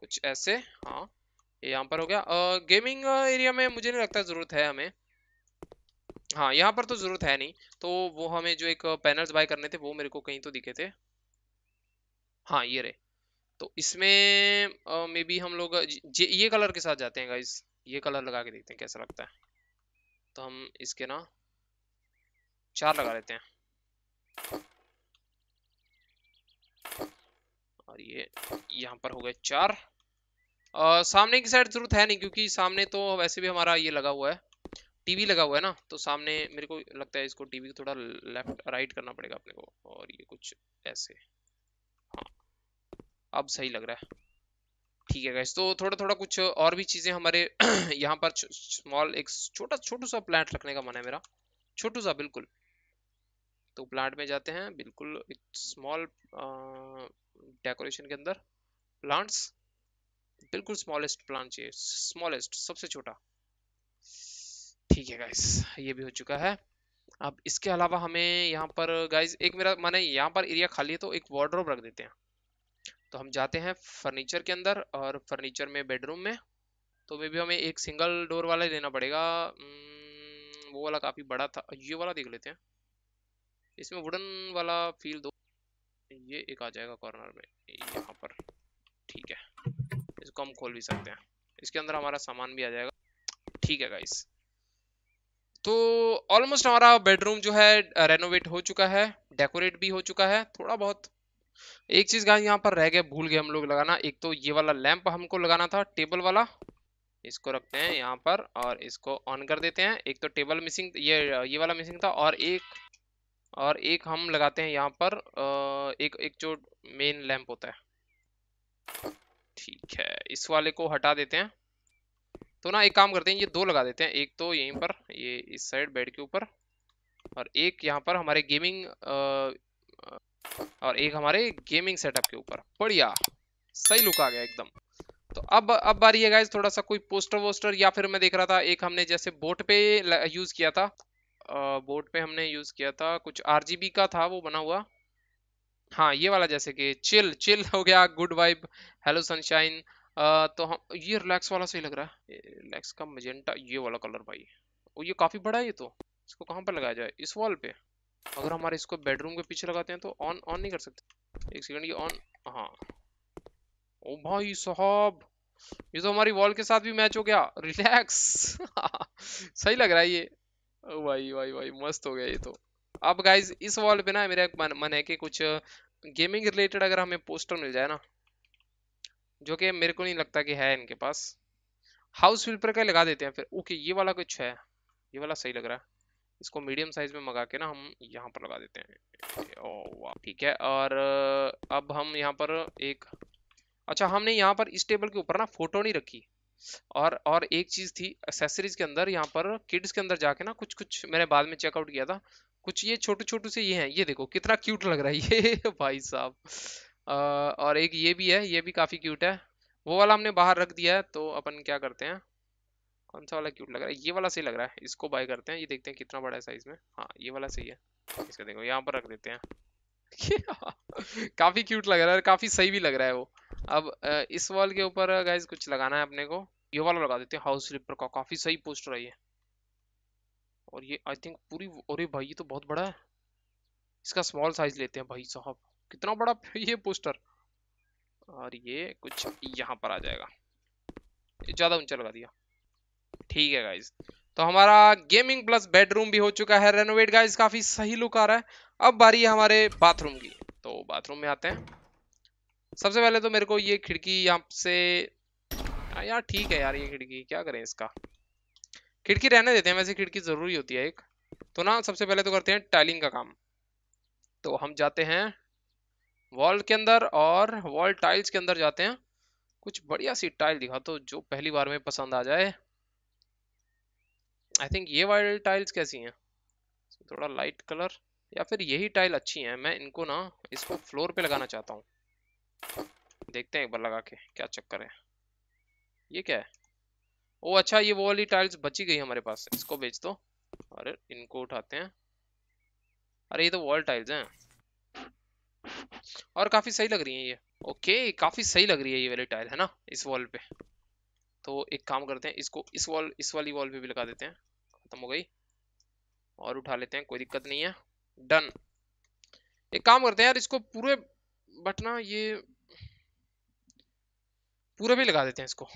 कुछ ऐसे हाँ ये यहाँ पर हो गया आ, गेमिंग एरिया में मुझे नहीं लगता ज़रूरत है हमें हाँ यहाँ पर तो ज़रूरत है नहीं तो वो हमें जो एक पैनल्स बाय करने थे वो मेरे को कहीं तो दिखे थे हाँ ये रहे तो इसमें मे बी हम लोग ये कलर के साथ जाते हैं गाइज ये कलर लगा के देखते हैं कैसा लगता है तो हम इसके ना चार लगा लेते हैं और ये यहाँ पर हो गए चार आ, सामने की साइड जरूरत है नहीं क्योंकि सामने तो वैसे भी हमारा ये लगा हुआ है टीवी लगा हुआ है ना तो सामने मेरे को लगता है इसको टीवी को थोड़ा लेफ्ट राइट करना पड़ेगा अपने को और ये कुछ ऐसे हाँ अब सही लग रहा है ठीक है गैस तो थोड़ा थोड़ा कुछ और भी चीज़ें हमारे यहाँ पर स्मॉल एक छोटा छोटू सा प्लांट रखने का मन है मेरा छोटू सा बिल्कुल तो प्लांट में जाते हैं बिल्कुल स्मॉल डेकोरेशन के अंदर प्लांट्स बिल्कुल स्मॉलेस्ट प्लांट चाहिए स्मॉलेस्ट सबसे छोटा ठीक है गाइस ये भी हो चुका है अब इसके अलावा हमें यहाँ पर गाइस एक मेरा माने यहाँ पर एरिया खाली है तो एक वार्ड्रोब रख देते हैं तो हम जाते हैं फर्नीचर के अंदर और फर्नीचर में बेडरूम में तो मे भी हमें एक सिंगल डोर वाला ही लेना पड़ेगा वो वाला काफ़ी बड़ा था ये वाला देख लेते हैं इसमें वुडन वाला फील दो ये एक आ जाएगा कॉर्नर में यहाँ पर ठीक है इसको हम खोल भी सकते हैं इसके अंदर हमारा सामान भी आ जाएगा ठीक है गाइस तो ऑलमोस्ट हमारा बेडरूम जो है रेनोवेट हो चुका है डेकोरेट भी हो चुका है थोड़ा बहुत एक चीज गाइस यहाँ पर रह गए भूल गए हम लोग लगाना एक तो ये वाला लैंप हमको लगाना था टेबल वाला इसको रखते हैं यहाँ पर और इसको ऑन कर देते हैं एक तो टेबल मिसिंग ये ये वाला मिसिंग था और एक और एक हम लगाते हैं यहाँ पर एक एक जो मेन लैंप होता है ठीक है इस वाले को हटा देते हैं तो ना एक काम करते हैं ये दो लगा देते हैं एक तो यहीं पर ये इस साइड बेड के ऊपर और एक यहाँ पर हमारे गेमिंग और एक हमारे गेमिंग सेटअप के ऊपर बढ़िया सही लुक आ गया एकदम तो अब अब बारी है गाइज थोड़ा सा कोई पोस्टर वोस्टर या फिर मैं देख रहा था एक हमने जैसे बोट पे यूज किया था बोर्ड पे हमने यूज किया था कुछ आर का था वो बना हुआ हाँ ये वाला जैसे कि चिल चिल हो गया गुड वाइब हेलो सनशाइन तो हम ये रिलैक्स वाला सही लग रहा है रिलैक्स का मजेंटा ये वाला कलर भाई और ये काफी बड़ा है ये तो इसको कहाँ पर लगाया जाए इस वॉल पे अगर हमारे इसको बेडरूम के पीछे लगाते हैं तो ऑन ऑन नहीं कर सकते एक सेकंड ये ऑन हाँ ओ भाई साहब ये तो हमारी वॉल के साथ भी मैच हो गया रिलैक्स सही लग रहा है ये भाई भाई भाई मस्त हो गया ये तो अब गाइज इस वॉल पे ना मेरा मन, मन है कि कुछ गेमिंग रिलेटेड अगर हमें पोस्टर मिल जाए ना जो कि मेरे को नहीं लगता कि है इनके पास हाउस विल्पर का लगा देते हैं फिर ओके ये वाला कुछ है ये वाला सही लग रहा है इसको मीडियम साइज में मंगा के ना हम यहाँ पर लगा देते हैं ओ वाह ठीक है और अब हम यहाँ पर एक अच्छा हमने यहाँ पर इस टेबल के ऊपर ना फोटो नहीं रखी और और एक चीज़ थी एक्सेसरीज के अंदर यहाँ पर किड्स के अंदर जाके ना कुछ कुछ मैंने बाद में चेकआउट किया था कुछ ये छोटे छोटे से ये हैं ये देखो कितना क्यूट लग रहा है ये भाई साहब और एक ये भी है ये भी काफ़ी क्यूट है वो वाला हमने बाहर रख दिया है तो अपन क्या करते हैं कौन सा वाला क्यूट लग रहा है ये वाला सही लग रहा है इसको बाय करते हैं ये देखते हैं कितना बड़ा है साइज में हाँ ये वाला सही है इसका देखो यहाँ पर रख देते हैं काफ़ी क्यूट लग रहा है काफ़ी सही भी लग रहा है वो अब इस वॉल के ऊपर गाइज कुछ लगाना है अपने को ये वाला लगा देते हैं हाउस स्लीपर का काफ़ी सही पोस्टर है ये और ये आई थिंक पूरी अरे भाई ये तो बहुत बड़ा है इसका स्मॉल साइज लेते हैं भाई साहब कितना बड़ा ये पोस्टर और ये कुछ यहाँ पर आ जाएगा ज़्यादा ऊंचा लगा दिया ठीक है गाइज तो हमारा गेमिंग प्लस बेडरूम भी हो चुका है रेनोवेट गाइज काफ़ी सही लुक आ रहा है अब बारी है हमारे बाथरूम की तो बाथरूम में आते हैं सबसे पहले तो मेरे को ये खिड़की यहाँ से हाँ यार ठीक है यार ये खिड़की क्या करें इसका खिड़की रहने देते हैं वैसे खिड़की ज़रूरी होती है एक तो ना सबसे पहले तो करते हैं टाइलिंग का काम तो हम जाते हैं वॉल के अंदर और वॉल टाइल्स के अंदर जाते हैं कुछ बढ़िया सी टाइल दिखा तो जो पहली बार में पसंद आ जाए आई थिंक ये वाइल टाइल्स कैसी हैं थोड़ा लाइट कलर या फिर यही टाइल अच्छी हैं मैं इनको ना इसको फ्लोर पे लगाना चाहता हूँ देखते हैं एक बार लगा के क्या चक्कर है ये क्या है ओ अच्छा ये वो वाली टाइल्स बची गई हमारे पास इसको बेच दो अरे इनको उठाते हैं अरे ये तो वॉल टाइल्स हैं और काफी सही लग रही है ये ओके काफी सही लग रही है ये वाली टाइल है ना इस वॉल पे तो एक काम करते हैं इसको इस वॉल इस वाली वॉल पे भी लगा देते हैं खत्म हो गई और उठा लेते हैं कोई दिक्कत नहीं है डन एक काम करते हैं यार इसको पूरे बटना ये पूरे भी लगा देते हैं इसको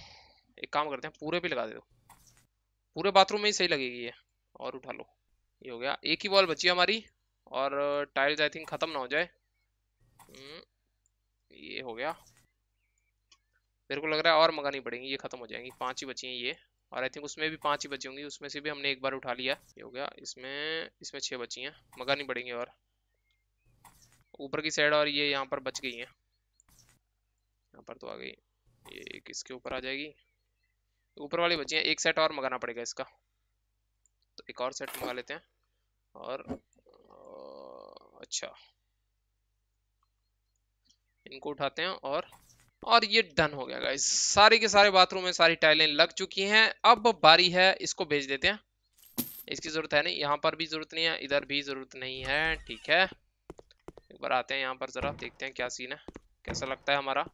एक काम करते हैं पूरे भी लगा दे दो पूरे बाथरूम में ही सही लगेगी ये और उठा लो ये हो गया एक ही वॉल बची हमारी और टाइल्स आई थिंक ख़त्म ना हो जाए हम्म, ये हो गया मेरे को लग रहा है और मंगानी पड़ेंगी ये ख़त्म हो जाएंगी पाँच ही बची हैं ये और आई थिंक उसमें भी पाँच ही बची होंगी उसमें से भी हमने एक बार उठा लिया ये हो गया इसमें इसमें छः बची हैं मंगानी पड़ेंगी और ऊपर की साइड और ये यहाँ पर बच गई हैं यहाँ पर तो आ गई ये किसके ऊपर आ जाएगी ऊपर वाली बची है एक सेट और मंगाना पड़ेगा इसका तो एक और सेट मंगा लेते हैं और अच्छा इनको उठाते हैं और और ये डन हो गया गाइस सारे के सारे बाथरूम में सारी टाइलें लग चुकी हैं अब बारी है इसको भेज देते हैं इसकी जरूरत है नहीं यहाँ पर भी जरूरत नहीं है इधर भी जरूरत नहीं है ठीक है एक बार आते हैं यहाँ पर जरा देखते हैं क्या सीन है कैसा लगता है हमारा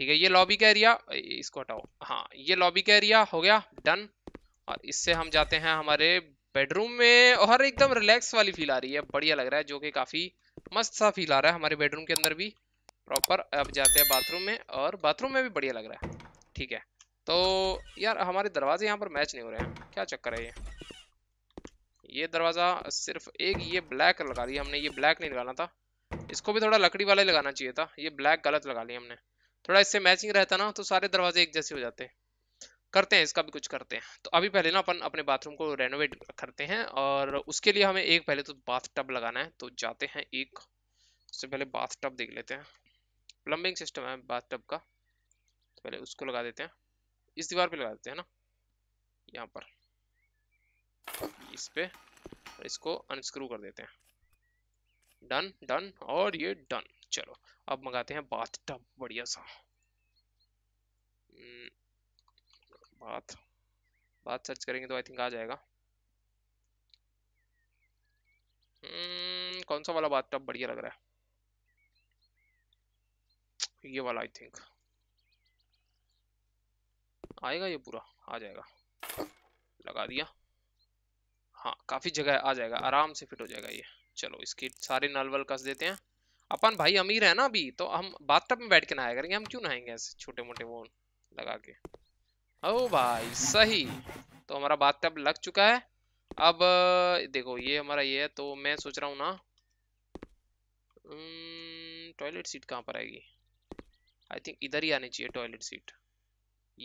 ठीक है ये लॉबी का एरिया इसको हटाओ हाँ ये लॉबी का एरिया हो गया डन और इससे हम जाते हैं हमारे बेडरूम में और एकदम रिलैक्स वाली फील आ रही है बढ़िया लग रहा है जो कि काफ़ी मस्त सा फील आ रहा है हमारे बेडरूम के अंदर भी प्रॉपर अब जाते हैं बाथरूम में और बाथरूम में भी बढ़िया लग रहा है ठीक है तो यार हमारे दरवाजे यहाँ पर मैच नहीं हो रहे हैं क्या चक्कर है ये ये दरवाज़ा सिर्फ एक ये ब्लैक लगा दिया हमने ये ब्लैक नहीं लगाना था इसको भी थोड़ा लकड़ी वाला ही लगाना चाहिए था ये ब्लैक गलत लगा लिया हमने थोड़ा इससे मैचिंग रहता ना तो सारे दरवाजे एक जैसे हो जाते हैं करते हैं इसका भी कुछ करते हैं तो अभी पहले ना अपन अपने बाथरूम को रेनोवेट करते हैं और उसके लिए हमें एक पहले तो बाथ टब लगाना है तो जाते हैं एक उससे पहले बाथ टब देख लेते हैं प्लम्बिंग सिस्टम है बाथ टब का तो पहले उसको लगा देते हैं इस दीवार पे लगा देते हैं ना यहाँ पर इस पे और इसको अनस्क्रू कर देते हैं डन डन और ये डन चलो अब मंगाते हैं बाथ टब बढ़िया सा बाथ बाथ सर्च करेंगे तो आई थिंक आ जाएगा हम्म, कौन सा वाला बाथ टब बढ़िया लग रहा है ये वाला आई थिंक आएगा ये पूरा आ जाएगा लगा दिया हाँ काफ़ी जगह आ जाएगा आराम से फिट हो जाएगा ये चलो इसकी सारे नल वल कस देते हैं अपन भाई अमीर है ना अभी तो हम बात तब में बैठ के नहाया करेंगे हम क्यों नहाएंगे ऐसे छोटे मोटे वो लगा के ओ भाई सही तो हमारा बात तब लग चुका है अब देखो ये हमारा ये है तो मैं सोच रहा हूँ ना टॉयलेट सीट कहाँ पर आएगी आई थिंक इधर ही आनी चाहिए टॉयलेट सीट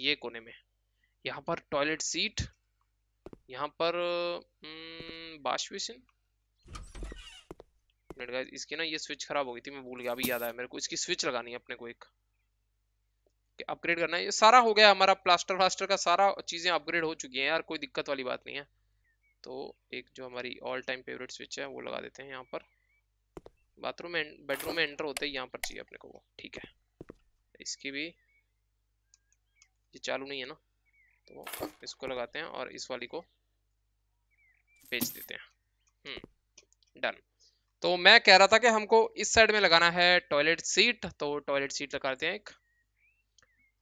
ये कोने में यहाँ पर टॉयलेट सीट यहाँ पर बेसिन मिनट गाइस इसकी ना ये स्विच खराब हो गई थी मैं भूल गया अभी याद आया मेरे को इसकी स्विच लगानी है अपने को एक अपग्रेड करना है ये सारा हो गया हमारा प्लास्टर व्लास्टर का सारा चीज़ें अपग्रेड हो चुकी हैं यार कोई दिक्कत वाली बात नहीं है तो एक जो हमारी ऑल टाइम फेवरेट स्विच है वो लगा देते हैं यहाँ पर बाथरूम में बेडरूम में एंटर होते ही यहाँ पर चाहिए अपने को वो ठीक है इसकी भी ये चालू नहीं है ना तो इसको लगाते हैं और इस वाली को भेज देते हैं डन हम्म, तो मैं कह रहा था कि हमको इस साइड में लगाना है टॉयलेट सीट तो टॉयलेट सीट लगाते हैं एक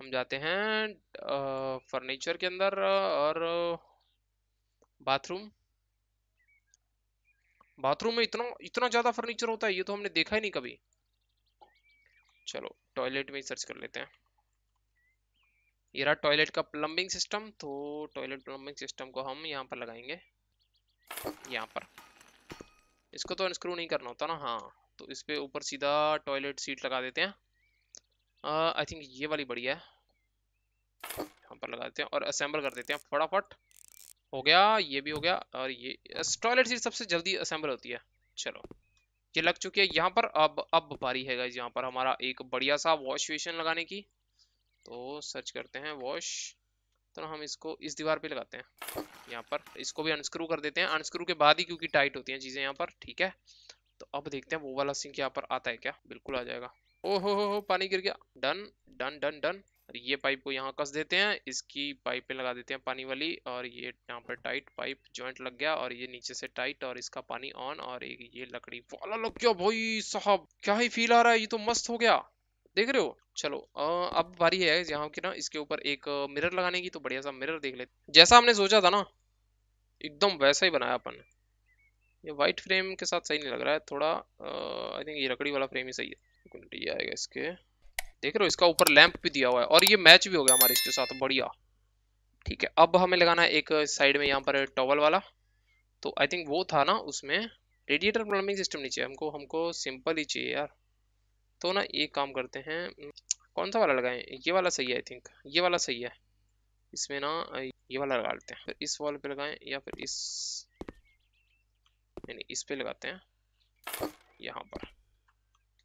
हम जाते हैं फर्नीचर के अंदर और बाथरूम बाथरूम में इतना इतना ज्यादा फर्नीचर होता है ये तो हमने देखा ही नहीं कभी चलो टॉयलेट में ही सर्च कर लेते हैं ये रहा टॉयलेट का प्लम्बिंग सिस्टम तो टॉयलेट प्लम्बिंग सिस्टम को हम यहाँ पर लगाएंगे यहाँ पर इसको तो अनस्क्रू नहीं करना होता ना हाँ तो इस पर ऊपर सीधा टॉयलेट सीट लगा देते हैं आई थिंक ये वाली बढ़िया है यहाँ पर लगा देते हैं और असेंबल कर देते हैं फटाफट हो गया ये भी हो गया और ये टॉयलेट सीट सबसे जल्दी असेंबल होती है चलो ये लग चुकी है यहाँ पर अब अब बारी है यहाँ पर हमारा एक बढ़िया सा वॉश वेशन लगाने की तो सर्च करते हैं वॉश तो हम इसको इस दीवार पे लगाते हैं यहाँ पर इसको भी अनस्क्रू कर देते हैं अनस्क्रू के बाद ही क्योंकि टाइट होती हैं चीज़ें यहाँ पर ठीक है तो अब देखते हैं वो वाला सिंक यहाँ पर आता है क्या बिल्कुल आ जाएगा ओ हो हो हो पानी गिर गया डन डन डन डन ये पाइप को यहाँ कस देते हैं इसकी पाइप पे लगा देते हैं पानी वाली और ये यहाँ पर टाइट पाइप जॉइंट लग गया और ये नीचे से टाइट और इसका पानी ऑन और एक ये लकड़ी वाला लग गया भाई साहब क्या ही फील आ रहा है ये तो मस्त हो गया देख रहे हो चलो आ, अब बारी है यहाँ की ना इसके ऊपर एक मिरर लगाने की तो बढ़िया सा मिरर देख लेते जैसा हमने सोचा था ना एकदम वैसा ही बनाया अपन ये वाइट फ्रेम के साथ सही नहीं लग रहा है थोड़ा आई थिंक ये लकड़ी वाला फ्रेम ही सही है ये आएगा इसके देख रहे हो इसका ऊपर लैंप भी दिया हुआ है और ये मैच भी हो गया हमारे इसके साथ बढ़िया ठीक है अब हमें लगाना है एक साइड में यहाँ पर टॉवल वाला तो आई थिंक वो था ना उसमें रेडिएटर प्लम्बिंग सिस्टम नहीं चाहिए हमको हमको सिंपल ही चाहिए यार तो ना ये काम करते हैं कौन सा वाला लगाएं ये वाला सही है आई थिंक ये वाला सही है इसमें ना ये वाला लगा लेते हैं फिर इस वॉल पे लगाएं या फिर इस यानी इस पे लगाते हैं यहाँ पर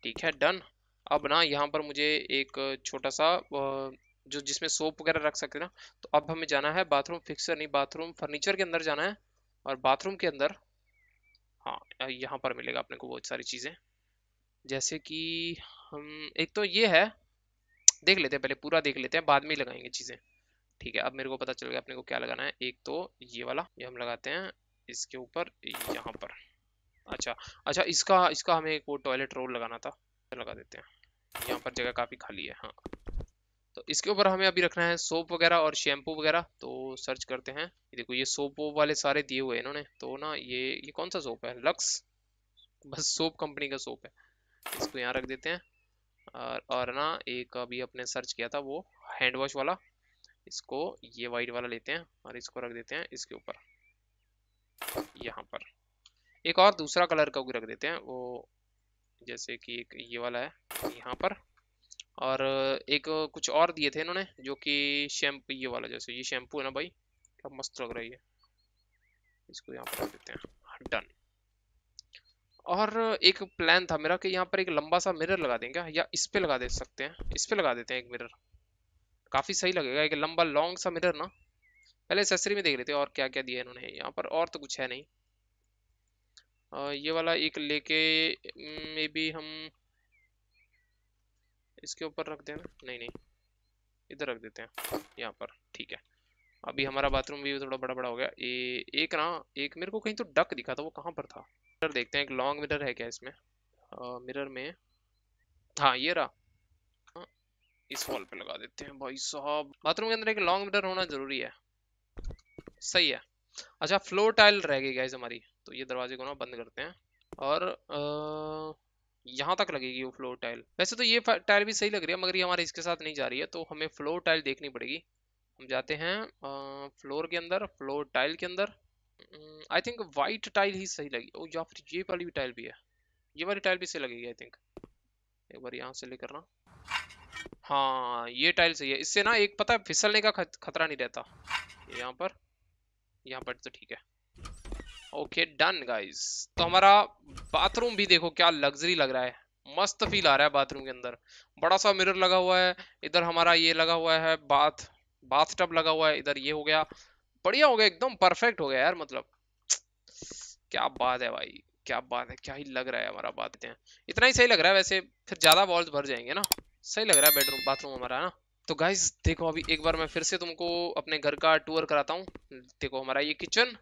ठीक है डन अब ना यहाँ पर मुझे एक छोटा सा जो जिसमें सोप वगैरह रख सकते ना तो अब हमें जाना है बाथरूम फिक्सर नहीं बाथरूम फर्नीचर के अंदर जाना है और बाथरूम के अंदर हाँ यहाँ पर मिलेगा अपने को बहुत सारी चीज़ें जैसे कि हम एक तो ये है देख लेते हैं पहले पूरा देख लेते हैं बाद में ही लगाएंगे चीज़ें ठीक है अब मेरे को पता चल गया अपने को क्या लगाना है एक तो ये वाला ये हम लगाते हैं इसके ऊपर यहाँ पर अच्छा अच्छा इसका इसका हमें एक वो टॉयलेट रोल लगाना था लगा देते हैं यहाँ पर जगह काफ़ी खाली है हाँ तो इसके ऊपर हमें अभी रखना है सोप वगैरह और शैम्पू वगैरह तो सर्च करते हैं ये देखो ये सोप वोप वाले सारे दिए हुए हैं इन्होंने तो ना ये ये कौन सा सोप है लक्स बस सोप कंपनी का सोप है इसको यहाँ रख देते हैं और और ना एक अभी अपने सर्च किया था वो हैंड वॉश वाला इसको ये वाइट वाला लेते हैं और इसको रख देते हैं इसके ऊपर यहाँ पर एक और दूसरा कलर का भी रख देते हैं वो जैसे कि एक ये वाला है यहाँ पर और एक कुछ और दिए थे इन्होंने जो कि शैम्पू ये वाला जैसे ये शैम्पू है ना भाई क्या मस्त लग रही है इसको यहाँ पर रख देते हैं डन और एक प्लान था मेरा कि यहाँ पर एक लंबा सा मिरर लगा देंगे या इस पे लगा दे सकते हैं इस पे लगा देते हैं एक मिरर काफ़ी सही लगेगा एक लंबा लॉन्ग सा मिरर ना पहले सेसरी में देख लेते हैं और क्या क्या दिया इन्होंने यहाँ पर और तो कुछ है नहीं आ, ये वाला एक लेके मे बी हम इसके ऊपर रख दें नहीं नहीं इधर रख देते हैं यहाँ पर ठीक है अभी हमारा बाथरूम भी थोड़ा बड़ा बड़ा हो गया ए, एक ना एक मेरे को कहीं तो डक दिखा था वो कहाँ पर था मिरर देखते हैं एक लॉन्ग मिरर है क्या इसमें मिरर में हाँ ये रहा हाँ, इस वॉल पे लगा देते हैं भाई साहब बाथरूम के अंदर एक लॉन्ग मिरर होना जरूरी है सही है अच्छा फ्लोर टाइल रह गई गाइज हमारी तो ये दरवाजे को ना बंद करते हैं और यहाँ तक लगेगी वो फ्लोर टाइल वैसे तो ये टाइल भी सही लग रही है मगर ये हमारे इसके साथ नहीं जा रही है तो हमें फ्लोर टाइल देखनी पड़ेगी हम जाते हैं आ, फ्लोर के अंदर फ्लोर टाइल के अंदर आई थिंक वाइट टाइल ही सही लगी ओ या फिर ये वाली भी टाइल भी है ये वाली टाइल भी सही लगेगी आई थिंक एक बार यहाँ से लेकर ना हाँ ये टाइल सही है इससे ना एक पता है फिसलने का खतरा नहीं रहता यहाँ पर यहाँ पर तो ठीक है ओके डन गाइज तो हमारा बाथरूम भी देखो क्या लग्जरी लग रहा है मस्त फील आ रहा है बाथरूम के अंदर बड़ा सा मिरर लगा हुआ है इधर हमारा ये लगा हुआ है बाथ बाथ टब लगा हुआ है इधर ये हो गया बढ़िया हो गया एकदम परफेक्ट हो गया यार मतलब क्या बात है भाई क्या बात है क्या ही लग रहा है हमारा बात बातें इतना ही सही लग रहा है वैसे फिर ज़्यादा वॉल्स भर जाएंगे ना सही लग रहा है बेडरूम बाथरूम हमारा ना तो गाइज देखो अभी एक बार मैं फिर से तुमको अपने घर का टूर कराता हूँ देखो हमारा ये किचन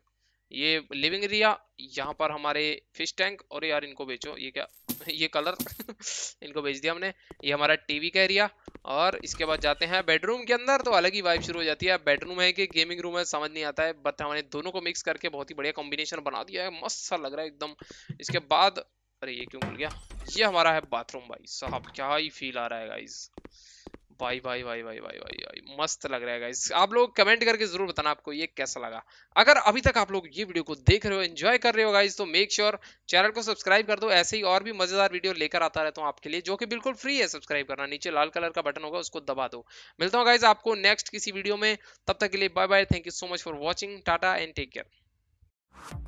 ये लिविंग एरिया यहाँ पर हमारे फिश टैंक और यार इनको बेचो ये क्या ये कलर इनको बेच दिया हमने ये हमारा टीवी का एरिया और इसके बाद जाते हैं बेडरूम के अंदर तो अलग ही वाइब शुरू हो जाती है बेडरूम है कि गेमिंग रूम है समझ नहीं आता है बट हमने दोनों को मिक्स करके बहुत ही बढ़िया कॉम्बिनेशन बना दिया है मस्त सा लग रहा है एकदम इसके बाद अरे ये क्यों भूल गया ये हमारा है बाथरूम भाई साहब क्या ही फील आ रहा है गाइज भाई भाई भाई भाई भाई भाई भाई मस्त लग रहा है गाइस आप लोग कमेंट करके जरूर बताना आपको ये कैसा लगा अगर अभी तक आप लोग ये वीडियो को देख रहे हो एंजॉय कर रहे हो गाइस तो मेक श्योर चैनल को सब्सक्राइब कर दो ऐसे ही और भी मजेदार वीडियो लेकर आता रहता हूँ आपके लिए जो कि बिल्कुल फ्री है सब्सक्राइब करना नीचे लाल कलर का बटन होगा उसको दबा दो मिलता हूँ गाइज आपको नेक्स्ट किसी वीडियो में तब तक के लिए bye bye thank you so much for watching tata and take care